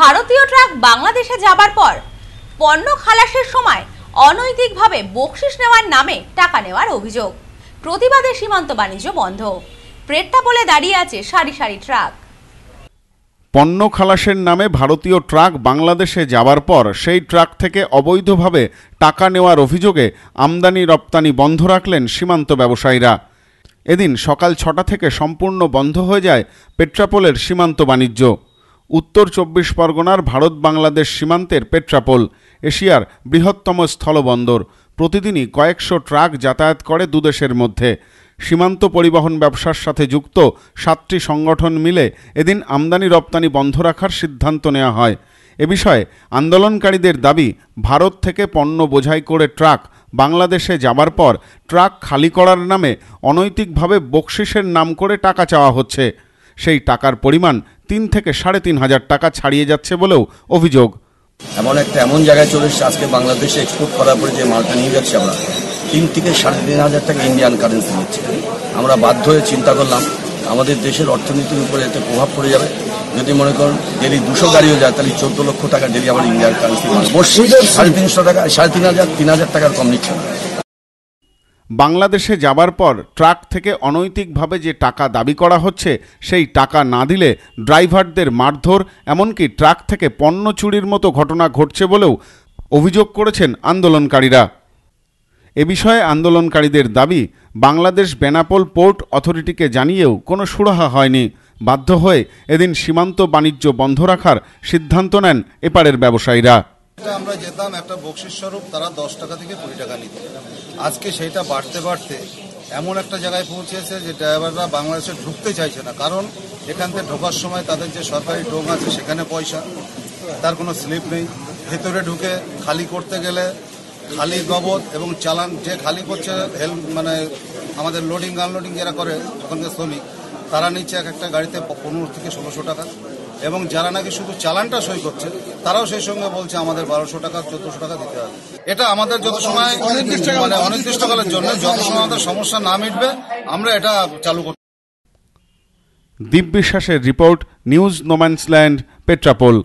ভারতীয় ট্রাক বাংলাদেশে যাবার পর পণ্য খালাসের সময় অনৈতিকভাবে বকশিস নেওয়ার নামে টাকা নেওয়ার অভিযোগ প্রতিবাদে সীমান্ত বাণিজ্য বন্ধ প্রেটটা বলে দাঁড়িয়ে আছে সারি সারি ট্রাক পণ্য খালাসের নামে ভারতীয় ট্রাক বাংলাদেশে যাবার পর সেই ট্রাক থেকে অবৈধভাবে টাকা নেওয়ার অভিযোগে আমদানি রপ্তানি বন্ধ রাখলেন সীমান্ত ব্যবসায়ীরা এদিন সকাল ছটা থেকে সম্পূর্ণ বন্ধ হয়ে যায় পেট্রাপোলের সীমান্ত বাণিজ্য উত্তর চব্বিশ পরগনার ভারত বাংলাদেশ সীমান্তের পেট্রাপোল এশিয়ার বৃহত্তম স্থলবন্দর প্রতিদিনই কয়েকশো ট্রাক যাতায়াত করে দুদেশের মধ্যে সীমান্ত পরিবহন ব্যবসার সাথে যুক্ত সাতটি সংগঠন মিলে এদিন আমদানি রপ্তানি বন্ধ রাখার সিদ্ধান্ত নেওয়া হয় এ বিষয়ে আন্দোলনকারীদের দাবি ভারত থেকে পণ্য বোঝাই করে ট্রাক বাংলাদেশে যাবার পর ট্রাক খালি করার নামে অনৈতিকভাবে বকশিসের নাম করে টাকা চাওয়া হচ্ছে সেই টাকার পরিমাণ তিন থেকে সাড়ে তিন হাজার টাকা ছাড়িয়ে যাচ্ছে বলেও অভিযোগ এমন একটা এমন জায়গায় চলে এসেছে আজকে বাংলাদেশে এক্সপোর্ট করার পরে যে মালটা নিয়ে যাচ্ছে আমরা তিন থেকে সাড়ে তিন হাজার টাকা ইন্ডিয়ান কারেন্সি নিচ্ছে আমরা বাধ্য হয়ে চিন্তা করলাম আমাদের দেশের অর্থনীতির উপরে এতে প্রভাব পড়ে যাবে যদি মনে করেন ডেলি দুশো গাড়িও যায় তাহলে চোদ্দ লক্ষ টাকা ডেলি আমার ইন্ডিয়ান কারেন্সি সাড়ে তিনশো টাকা সাড়ে তিন হাজার তিন হাজার টাকার কম নিচ্ছে না বাংলাদেশে যাবার পর ট্রাক থেকে অনৈতিকভাবে যে টাকা দাবি করা হচ্ছে সেই টাকা না দিলে ড্রাইভারদের মারধর এমনকি ট্রাক থেকে পণ্য চুরির মতো ঘটনা ঘটছে বলেও অভিযোগ করেছেন আন্দোলনকারীরা এ বিষয়ে আন্দোলনকারীদের দাবি বাংলাদেশ বেনাপোল পোর্ট অথরিটিকে জানিয়েও কোনো সুরাহা হয়নি বাধ্য হয়ে এদিন সীমান্ত বাণিজ্য বন্ধ রাখার সিদ্ধান্ত নেন এপারের ব্যবসায়ীরা আমরা যেতাম একটা বকশিস স্বরূপ তারা দশ টাকা থেকে কুড়ি টাকা নিত আজকে সেইটা বাড়তে বাড়তে এমন একটা জায়গায় পৌঁছেছে যে ড্রাইভাররা বাংলাদেশে ঢুকতে চাইছে না কারণ এখান থেকে ঢোকার সময় তাদের যে সরকারি টোং আছে সেখানে পয়সা তার কোনো স্লিপ নেই ভেতরে ঢুকে খালি করতে গেলে খালি গবত এবং চালান যে খালি করছে হেল মানে আমাদের লোডিং আনলোডিং যারা করে ওখানকার শ্রমিক তারা নিচ্ছে এক একটা গাড়িতে পনেরো থেকে ষোলোশো টাকা এবং যারা নাকি শুধু চালানটা সই করছে তারাও সেই সঙ্গে বলছে আমাদের বারোশো টাকা চোদ্দশো টাকা দিতে হবে এটা আমাদের যত সময় মানে অনির্দিষ্টকালের জন্য যত সময় আমাদের সমস্যা না মিটবে আমরা এটা চালু করব দীপ বিশ্বাসের রিপোর্ট নিউজ নোম্যান্সল্যান্ড পেট্রাপোল